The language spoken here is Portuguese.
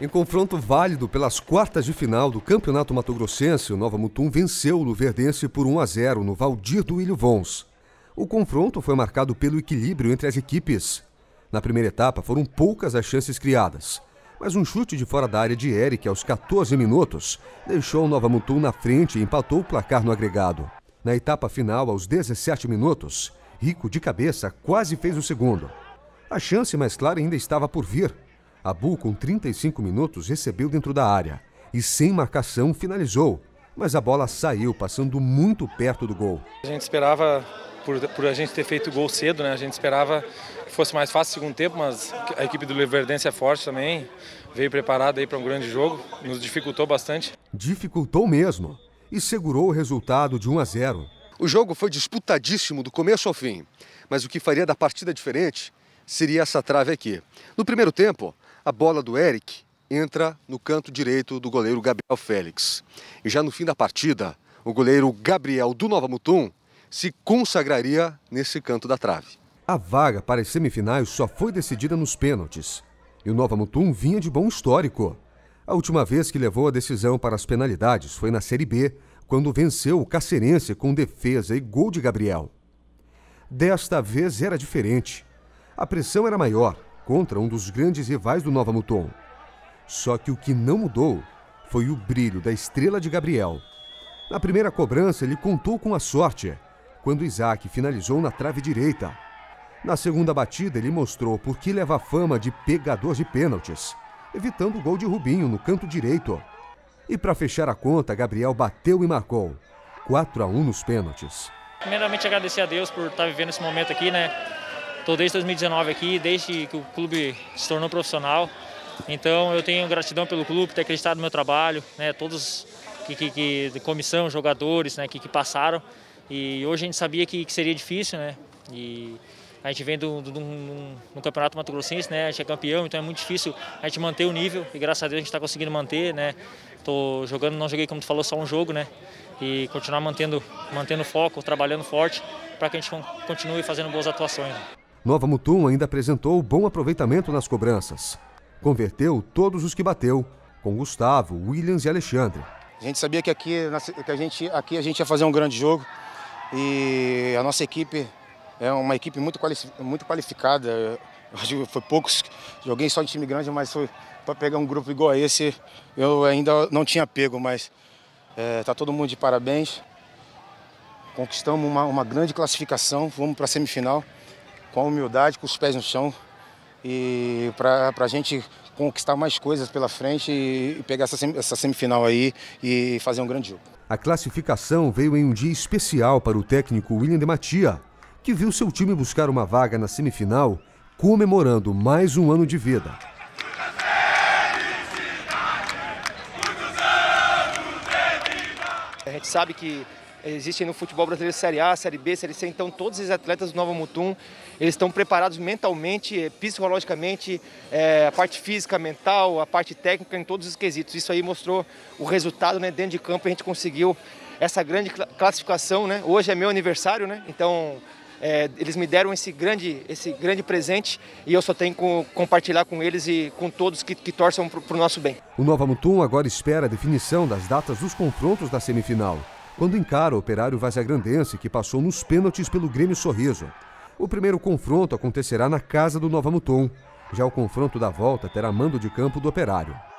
Em confronto válido pelas quartas de final do Campeonato Mato Grossense, o Nova Mutum venceu o Luverdense por 1 a 0 no Valdir do Ilho Vons. O confronto foi marcado pelo equilíbrio entre as equipes. Na primeira etapa foram poucas as chances criadas, mas um chute de fora da área de Eric aos 14 minutos deixou o Nova Mutum na frente e empatou o placar no agregado. Na etapa final, aos 17 minutos, Rico de cabeça quase fez o segundo. A chance mais clara ainda estava por vir Abu, com 35 minutos, recebeu dentro da área e, sem marcação, finalizou. Mas a bola saiu, passando muito perto do gol. A gente esperava, por, por a gente ter feito gol cedo, né? a gente esperava que fosse mais fácil o segundo tempo, mas a equipe do Leverdense é forte também, veio preparada para um grande jogo, nos dificultou bastante. Dificultou mesmo e segurou o resultado de 1 a 0. O jogo foi disputadíssimo do começo ao fim, mas o que faria da partida diferente seria essa trave aqui. No primeiro tempo, a bola do Eric entra no canto direito do goleiro Gabriel Félix. E já no fim da partida, o goleiro Gabriel do Nova Mutum se consagraria nesse canto da trave. A vaga para as semifinais só foi decidida nos pênaltis. E o Nova Mutum vinha de bom histórico. A última vez que levou a decisão para as penalidades foi na Série B, quando venceu o Cacerense com defesa e gol de Gabriel. Desta vez era diferente. A pressão era maior contra um dos grandes rivais do Nova Muton. Só que o que não mudou foi o brilho da estrela de Gabriel. Na primeira cobrança, ele contou com a sorte, quando Isaac finalizou na trave direita. Na segunda batida, ele mostrou por que leva a fama de pegador de pênaltis, evitando o gol de Rubinho no canto direito. E para fechar a conta, Gabriel bateu e marcou. 4 a 1 nos pênaltis. Primeiramente agradecer a Deus por estar tá vivendo esse momento aqui, né? Estou desde 2019 aqui, desde que o clube se tornou profissional. Então eu tenho gratidão pelo clube ter acreditado no meu trabalho, né? Todos que, que, que comissão, jogadores, né? Que, que passaram. E hoje a gente sabia que, que seria difícil, né? E a gente vem de um campeonato Mato Grossense, né? A gente é campeão, então é muito difícil a gente manter o nível. E graças a Deus a gente está conseguindo manter, né? Tô jogando, não joguei como tu falou só um jogo, né? E continuar mantendo, mantendo foco, trabalhando forte para que a gente continue fazendo boas atuações. Nova Mutum ainda apresentou bom aproveitamento nas cobranças. Converteu todos os que bateu, com Gustavo, Williams e Alexandre. A gente sabia que aqui, que a, gente, aqui a gente ia fazer um grande jogo e a nossa equipe é uma equipe muito, muito qualificada. foi poucos, joguei só de time grande, mas foi para pegar um grupo igual a esse, eu ainda não tinha pego, mas está é, tá todo mundo de parabéns. Conquistamos uma, uma grande classificação, fomos para a semifinal com humildade, com os pés no chão e para a gente conquistar mais coisas pela frente e, pegar essa, essa semifinal aí e fazer um grande jogo. A classificação veio em um dia especial para o técnico William de Matia, que viu seu time buscar uma vaga na semifinal, comemorando mais um ano de vida. A gente sabe que existem no futebol brasileiro Série A, Série B, Série C. Então, todos os atletas do Nova Mutum, eles estão preparados mentalmente, eh, psicologicamente, é, a parte física, mental, a parte técnica, em todos os quesitos. Isso aí mostrou o resultado né, dentro de campo, a gente conseguiu essa grande classificação. Né? Hoje é meu aniversário, né? então é, eles me deram esse grande, esse grande presente e eu só tenho que compartilhar com eles e com todos que, que torçam para o nosso bem. O Nova Mutum agora espera a definição das datas dos confrontos da semifinal quando encara o operário vazagrandense que passou nos pênaltis pelo Grêmio Sorriso. O primeiro confronto acontecerá na casa do Nova Mutum. Já o confronto da volta terá mando de campo do operário.